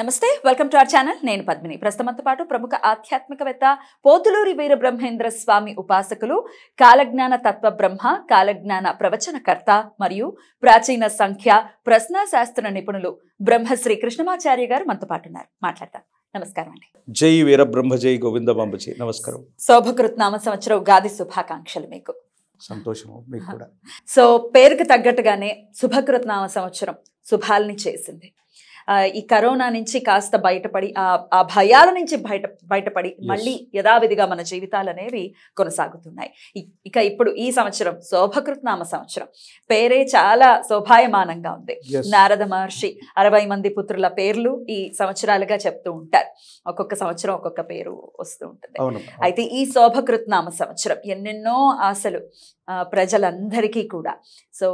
నమస్తే welcome to our channel నేను పద్మిని ప్రస్తుతంతో పాటు ప్రముఖ ఆధ్యాత్మికవేత్త పోతులూరి వీర బ్రహ్మేంద్ర స్వామి ఉపాసకులు కాలజ్ఞాన తత్వ బ్రహ్మ కాలజ్ఞాన ప్రవచనకర్త మరియు ప్రాచీన సంఖ్య శాస్త్ర నిపుణులు బ్రహ్మశ్రీ కృష్ణమాచార్య గారు మనతో పాటు ఉన్నారు మాట్లాడతాం నమస్కారం అండి జై వీర బ్రహ్మ జై గోవిందమాంబజీ నమస్కారం శోభకృత్ నామ సంవత్సరం గాది శుభాకాంక్షలు మీకు సంతోషము మీకు కూడా సో పేరుకు తగ్గట్టుగానే శుభకృత్ నామ సంవత్సరం శుభాలని చేసింది ఈ కరోనా నుంచి కాస్త బయటపడి ఆ భయాల నుంచి బయట బయటపడి మళ్ళీ యథావిధిగా మన జీవితాలు అనేవి కొనసాగుతున్నాయి ఇక ఇప్పుడు ఈ సంవత్సరం శోభకృత్నామ సంవత్సరం పేరే చాలా శోభాయమానంగా ఉంది నారద మహర్షి అరవై మంది పుత్రుల పేర్లు ఈ సంవత్సరాలుగా చెప్తూ ఉంటారు ఒక్కొక్క సంవత్సరం ఒక్కొక్క పేరు వస్తూ ఉంటుంది అయితే ఈ శోభకృత్నామ సంవత్సరం ఎన్నెన్నో ఆశలు ప్రజలందరికీ కూడా సో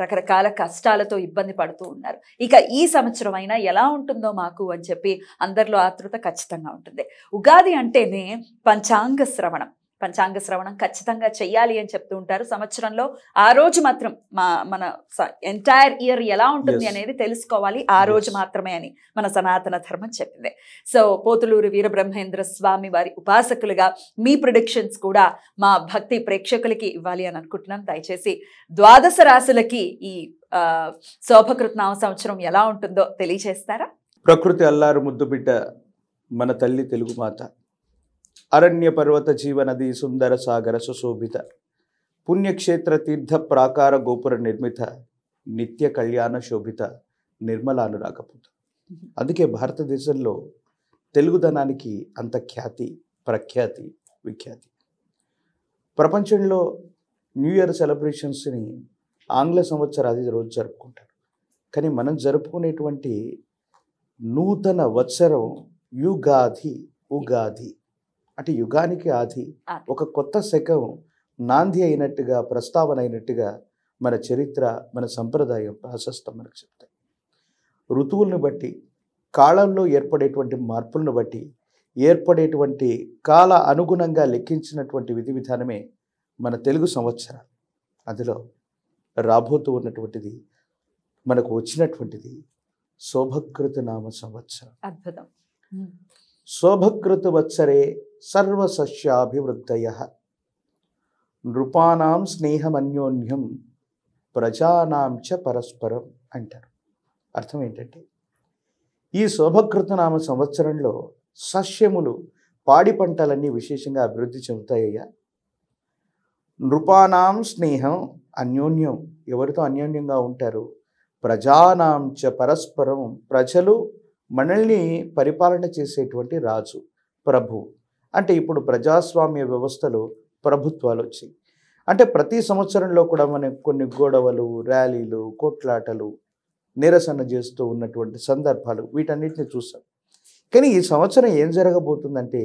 రకరకాల కష్టాలతో ఇబ్బంది పడుతూ ఉన్నారు ఇక ఈ సంవత్సరం అయినా ఎలా ఉంటుందో మాకు అని చెప్పి అందరిలో ఆతృత ఖచ్చితంగా ఉంటుంది ఉగాది అంటేనే పంచాంగ శ్రవణం పంచాంగ శ్రవణం ఖచ్చితంగా చెయ్యాలి అని చెప్తూ ఉంటారు సంవత్సరంలో ఆ రోజు మాత్రం మా మన ఎంటైర్ ఇయర్ ఎలా ఉంటుంది అనేది తెలుసుకోవాలి ఆ రోజు మాత్రమే అని మన సనాతన ధర్మం చెప్పింది సో పోతులూరు వీరబ్రహ్మేంద్ర స్వామి వారి ఉపాసకులుగా మీ ప్రొడిక్షన్స్ కూడా మా భక్తి ప్రేక్షకులకి ఇవ్వాలి అని అనుకుంటున్నాం దయచేసి ద్వాదశ రాశులకి ఈ నామ సంవత్సరం ఎలా ఉంటుందో తెలియజేస్తారా ప్రకృతి అల్లారు ముద్దుబిడ్డ మన తల్లి తెలుగు మాత అరణ్య పర్వత జీవనది సుందర సాగర సుశోభిత పుణ్యక్షేత్ర తీర్థ ప్రాకార గోపుర నిర్మిత నిత్య కళ్యాణ శోభిత నిర్మల అనురాగపుత అందుకే భారతదేశంలో తెలుగుదనానికి అంత ఖ్యాతి ప్రఖ్యాతి విఖ్యాతి ప్రపంచంలో న్యూ ఇయర్ సెలబ్రేషన్స్ని ఆంగ్ల సంవత్సరాది రోజు జరుపుకుంటారు కానీ మనం జరుపుకునేటువంటి నూతన వత్సరం యుగాది ఉగాది అంటే యుగానికి ఆది ఒక కొత్త శకం నాంది అయినట్టుగా ప్రస్తావన అయినట్టుగా మన చరిత్ర మన సంప్రదాయం ప్రాశస్తం మనకు చెప్తాయి ఋతువులను బట్టి కాలంలో ఏర్పడేటువంటి మార్పులను బట్టి ఏర్పడేటువంటి కాల అనుగుణంగా లెక్కించినటువంటి విధి విధానమే మన తెలుగు సంవత్సరాలు అందులో రాబోతూ ఉన్నటువంటిది మనకు వచ్చినటువంటిది శోభకృత నామ సంవత్సరం అద్భుతం శోభకృతువత్సరే సర్వసస్యాభివృద్ధయ నృపానాం స్నేహమన్యోన్యం ప్రజానాం చ పరస్పరం అంటారు అర్థం ఏంటంటే ఈ శోభకృతనామ సంవత్సరంలో సస్యములు పాడి పంటలన్నీ విశేషంగా అభివృద్ధి చెందుతాయ్యా నృపానాం స్నేహం అన్యోన్యం ఎవరితో అన్యోన్యంగా ఉంటారు ప్రజానాం చ పరస్పరం ప్రజలు మనల్ని పరిపాలన చేసేటువంటి రాజు ప్రభు అంటే ఇప్పుడు ప్రజాస్వామ్య వ్యవస్థలో ప్రభుత్వాలు వచ్చాయి అంటే ప్రతి సంవత్సరంలో కూడా మనకు కొన్ని గొడవలు ర్యాలీలు కొట్లాటలు నిరసన చేస్తూ ఉన్నటువంటి సందర్భాలు వీటన్నిటిని చూసాం కానీ ఈ సంవత్సరం ఏం జరగబోతుందంటే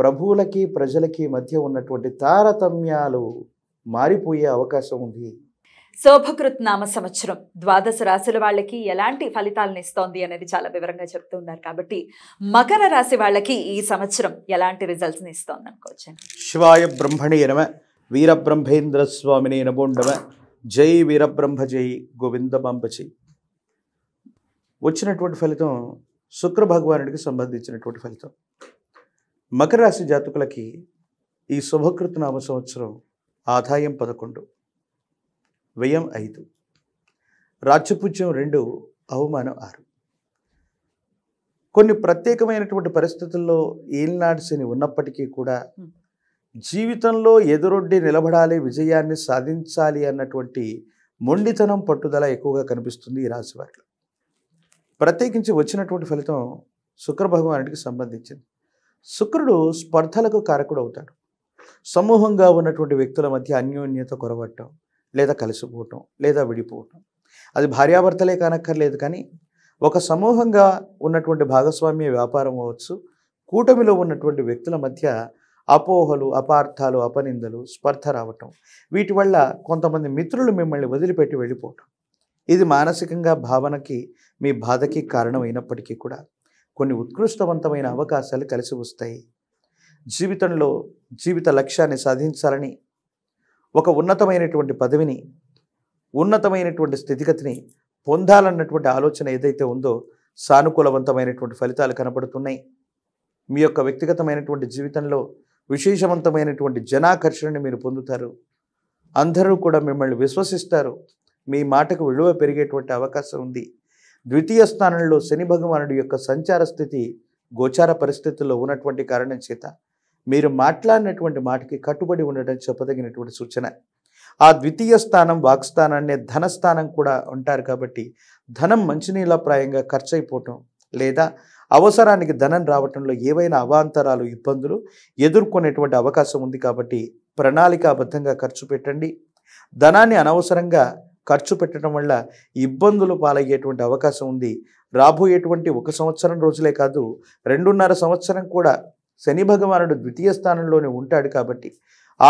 ప్రభువులకి ప్రజలకి మధ్య ఉన్నటువంటి తారతమ్యాలు మారిపోయే అవకాశం ఉంది శోభకృత్ నామ సంవత్సరం ద్వాదశ రాశుల వాళ్ళకి ఎలాంటి ఫలితాలను ఇస్తోంది అనేది చాలా వివరంగా చెప్తూ ఉన్నారు కాబట్టి మకర రాశి వాళ్ళకి ఈ సంవత్సరం ఎలాంటి రిజల్ట్స్ని ఇస్తోంది అనుకోవచ్చు శివాయ బ్రహ్మణి నమ వీరబ్రహ్మేంద్ర స్వామిని నమోండమ జై వీరబ్రహ్మ జై గోవిందమాంబచి వచ్చినటువంటి ఫలితం శుక్ర భగవానుడికి సంబంధించినటువంటి ఫలితం మకర రాశి జాతకులకి ఈ నామ సంవత్సరం ఆదాయం పదకొండు వ్యయం ఐదు రాజ్యపుజ్యం రెండు అవమానం ఆరు కొన్ని ప్రత్యేకమైనటువంటి పరిస్థితుల్లో ఏల్నాడ్సిని ఉన్నప్పటికీ కూడా జీవితంలో ఎదురొడ్డి నిలబడాలి విజయాన్ని సాధించాలి అన్నటువంటి మొండితనం పట్టుదల ఎక్కువగా కనిపిస్తుంది ఈ రాశి వారిలో ప్రత్యేకించి వచ్చినటువంటి ఫలితం శుక్ర భగవానుడికి సంబంధించింది శుక్రుడు స్పర్ధలకు కారకుడు అవుతాడు సమూహంగా ఉన్నటువంటి వ్యక్తుల మధ్య అన్యోన్యత కొరవటం లేదా కలిసిపోవటం లేదా విడిపోవటం అది భార్యాభర్తలే కానక్కర్లేదు కానీ ఒక సమూహంగా ఉన్నటువంటి భాగస్వామ్య వ్యాపారం అవ్వచ్చు కూటమిలో ఉన్నటువంటి వ్యక్తుల మధ్య అపోహలు అపార్థాలు అపనిందలు స్పర్ధ రావటం వీటి వల్ల కొంతమంది మిత్రులు మిమ్మల్ని వదిలిపెట్టి వెళ్ళిపోవటం ఇది మానసికంగా భావనకి మీ బాధకి కారణమైనప్పటికీ కూడా కొన్ని ఉత్కృష్టవంతమైన అవకాశాలు కలిసి వస్తాయి జీవితంలో జీవిత లక్ష్యాన్ని సాధించాలని ఒక ఉన్నతమైనటువంటి పదవిని ఉన్నతమైనటువంటి స్థితిగతిని పొందాలన్నటువంటి ఆలోచన ఏదైతే ఉందో సానుకూలవంతమైనటువంటి ఫలితాలు కనపడుతున్నాయి మీ యొక్క వ్యక్తిగతమైనటువంటి జీవితంలో విశేషవంతమైనటువంటి జనాకర్షణని మీరు పొందుతారు అందరూ కూడా మిమ్మల్ని విశ్వసిస్తారు మీ మాటకు విలువ పెరిగేటువంటి అవకాశం ఉంది ద్వితీయ స్థానంలో శని భగవానుడి యొక్క సంచార స్థితి గోచార పరిస్థితుల్లో ఉన్నటువంటి కారణం చేత మీరు మాట్లాడినటువంటి మాటకి కట్టుబడి ఉండడం చెప్పదగినటువంటి సూచన ఆ ద్వితీయ స్థానం వాక్స్థానాన్ని ధనస్థానం కూడా ఉంటారు కాబట్టి ధనం మంచినీళ్ళప్రాయంగా ఖర్చు అయిపోవటం లేదా అవసరానికి ధనం రావటంలో ఏవైనా అవాంతరాలు ఇబ్బందులు ఎదుర్కొనేటువంటి అవకాశం ఉంది కాబట్టి ప్రణాళికాబద్ధంగా ఖర్చు పెట్టండి ధనాన్ని అనవసరంగా ఖర్చు పెట్టడం వల్ల ఇబ్బందులు పాలయ్యేటువంటి అవకాశం ఉంది రాబోయేటువంటి ఒక సంవత్సరం రోజులే కాదు రెండున్నర సంవత్సరం కూడా శని భగవానుడు ద్వితీయ స్థానంలోనే ఉంటాడు కాబట్టి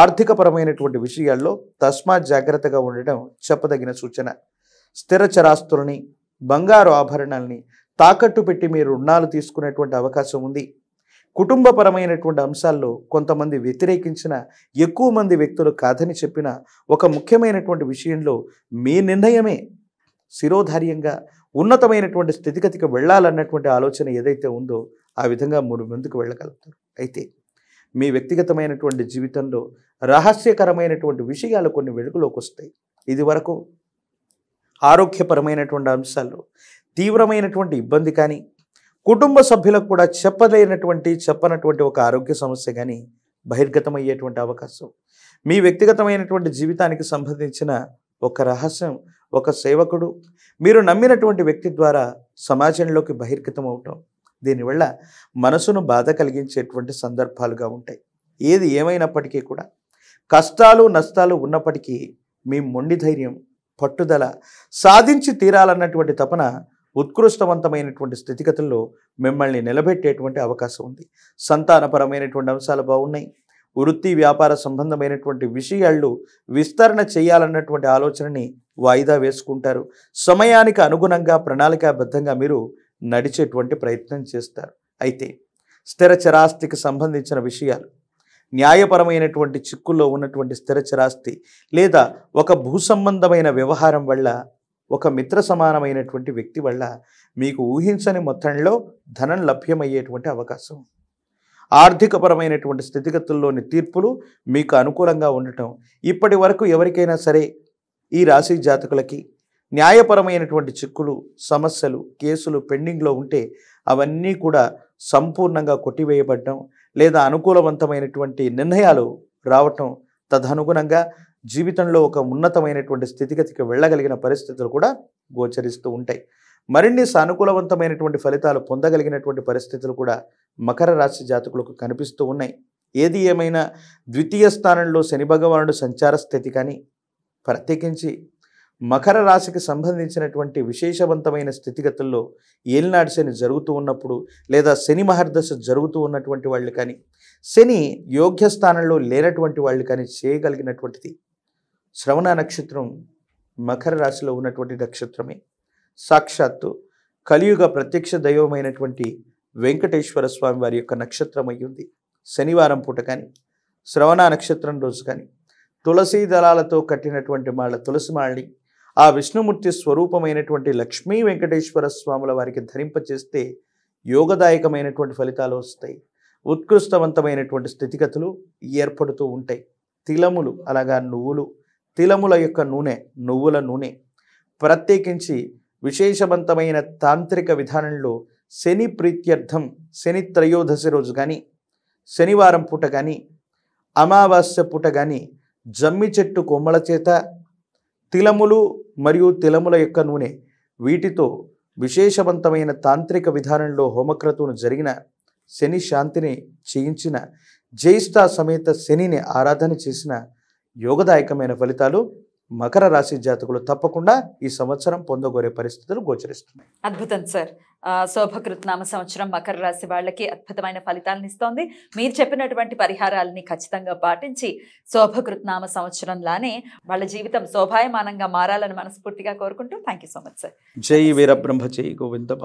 ఆర్థికపరమైనటువంటి విషయాల్లో తస్మా జాగ్రత్తగా ఉండడం చెప్పదగిన సూచన స్థిర చరాస్తులని బంగారు ఆభరణాలని తాకట్టు పెట్టి మీరు రుణాలు తీసుకునేటువంటి అవకాశం ఉంది కుటుంబపరమైనటువంటి అంశాల్లో కొంతమంది వ్యతిరేకించిన ఎక్కువ మంది వ్యక్తులు కాదని చెప్పిన ఒక ముఖ్యమైనటువంటి విషయంలో మీ నిర్ణయమే శిరోధార్యంగా ఉన్నతమైనటువంటి స్థితిగతికి వెళ్ళాలన్నటువంటి ఆలోచన ఏదైతే ఉందో ఆ విధంగా మూడు ముందుకు వెళ్ళగలుగుతారు అయితే మీ వ్యక్తిగతమైనటువంటి జీవితంలో రహస్యకరమైనటువంటి విషయాలు కొన్ని వెలుగులోకి వస్తాయి ఇది వరకు ఆరోగ్యపరమైనటువంటి అంశాలు తీవ్రమైనటువంటి ఇబ్బంది కానీ కుటుంబ సభ్యులకు కూడా చెప్పలేనటువంటి చెప్పనటువంటి ఒక ఆరోగ్య సమస్య కానీ బహిర్గతమయ్యేటువంటి అవకాశం మీ వ్యక్తిగతమైనటువంటి జీవితానికి సంబంధించిన ఒక రహస్యం ఒక సేవకుడు మీరు నమ్మినటువంటి వ్యక్తి ద్వారా సమాజంలోకి బహిర్గతం అవటం దీనివల్ల మనసును బాధ కలిగించేటువంటి సందర్భాలుగా ఉంటాయి ఏది ఏమైనప్పటికీ కూడా కష్టాలు నష్టాలు ఉన్నప్పటికీ మీ మొండి ధైర్యం పట్టుదల సాధించి తీరాలన్నటువంటి తపన ఉత్కృష్టవంతమైనటువంటి స్థితిగతుల్లో మిమ్మల్ని నిలబెట్టేటువంటి అవకాశం ఉంది సంతానపరమైనటువంటి అంశాలు బాగున్నాయి వృత్తి వ్యాపార సంబంధమైనటువంటి విషయాలు విస్తరణ చేయాలన్నటువంటి ఆలోచనని వాయిదా వేసుకుంటారు సమయానికి అనుగుణంగా ప్రణాళికాబద్ధంగా మీరు నడిచేటువంటి ప్రయత్నం చేస్తారు అయితే స్థిర చరాస్తికి సంబంధించిన విషయాలు న్యాయపరమైనటువంటి చిక్కుల్లో ఉన్నటువంటి స్థిర చరాస్తి లేదా ఒక భూసంబంధమైన వ్యవహారం వల్ల ఒక మిత్ర సమానమైనటువంటి వ్యక్తి వల్ల మీకు ఊహించని మొత్తంలో ధనం లభ్యమయ్యేటువంటి అవకాశం ఆర్థికపరమైనటువంటి స్థితిగతుల్లోని తీర్పులు మీకు అనుకూలంగా ఉండటం ఇప్పటి వరకు ఎవరికైనా సరే ఈ రాశి జాతకులకి న్యాయపరమైనటువంటి చిక్కులు సమస్యలు కేసులు పెండింగ్లో ఉంటే అవన్నీ కూడా సంపూర్ణంగా కొట్టివేయబడటం లేదా అనుకూలవంతమైనటువంటి నిర్ణయాలు రావటం తదనుగుణంగా జీవితంలో ఒక ఉన్నతమైనటువంటి స్థితిగతికి వెళ్ళగలిగిన పరిస్థితులు కూడా గోచరిస్తూ ఉంటాయి మరిన్ని సానుకూలవంతమైనటువంటి ఫలితాలు పొందగలిగినటువంటి పరిస్థితులు కూడా మకర రాశి జాతకులకు కనిపిస్తూ ఉన్నాయి ఏది ఏమైనా ద్వితీయ స్థానంలో శని భగవానుడు సంచార స్థితి కానీ ప్రత్యేకించి మకర రాశికి సంబంధించినటువంటి విశేషవంతమైన స్థితిగతుల్లో ఏలినాడు శని జరుగుతూ ఉన్నప్పుడు లేదా శని మహర్దశ జరుగుతూ ఉన్నటువంటి వాళ్ళు కానీ శని యోగ్య స్థానంలో లేనటువంటి వాళ్ళు కానీ చేయగలిగినటువంటిది శ్రవణ నక్షత్రం మకర రాశిలో ఉన్నటువంటి నక్షత్రమే సాక్షాత్తు కలియుగ ప్రత్యక్ష దైవమైనటువంటి వెంకటేశ్వర స్వామి వారి యొక్క నక్షత్రం అయ్యింది శనివారం పూట కానీ శ్రవణ నక్షత్రం రోజు కానీ తులసీ దళాలతో కట్టినటువంటి మాళ్ళ తులసి మాళ్ళని ఆ విష్ణుమూర్తి స్వరూపమైనటువంటి లక్ష్మీ వెంకటేశ్వర స్వాముల వారికి ధరింపచేస్తే యోగదాయకమైనటువంటి ఫలితాలు వస్తాయి ఉత్కృష్టవంతమైనటువంటి స్థితిగతులు ఏర్పడుతూ ఉంటాయి తిలములు అలాగా నువ్వులు తిలముల యొక్క నూనె నువ్వుల నూనె ప్రత్యేకించి విశేషవంతమైన తాంత్రిక విధానంలో శని ప్రీత్యర్థం శని త్రయోదశి రోజు కానీ శనివారం పూట కానీ అమావాస్య పూట కానీ జమ్మి చెట్టు కొమ్మల చేత తిలములు మరియు తిలముల యొక్క నూనె వీటితో విశేషవంతమైన తాంత్రిక విధానంలో హోమక్రతువును జరిగిన శని శాంతిని చేయించిన జైస్తా సమేత శనిని ఆరాధన చేసిన యోగదాయకమైన ఫలితాలు మకర రాశి జాతకులు తప్పకుండా ఈ సంవత్సరం పొందగోరే పరిస్థితులు గోచరిస్తున్నాయి అద్భుతం సార్ శోభకృత్నామ సంవత్సరం మకర రాశి వాళ్ళకి అద్భుతమైన ఫలితాలను ఇస్తోంది మీరు చెప్పినటువంటి పరిహారాలని ఖచ్చితంగా పాటించి శోభకృతనామ సంవత్సరంలానే వాళ్ళ జీవితం శోభాయమానంగా మారాలని మనస్ఫూర్తిగా కోరుకుంటూ థ్యాంక్ సో మచ్ సార్ జై వీరబ్రహ్మ జై గోవింద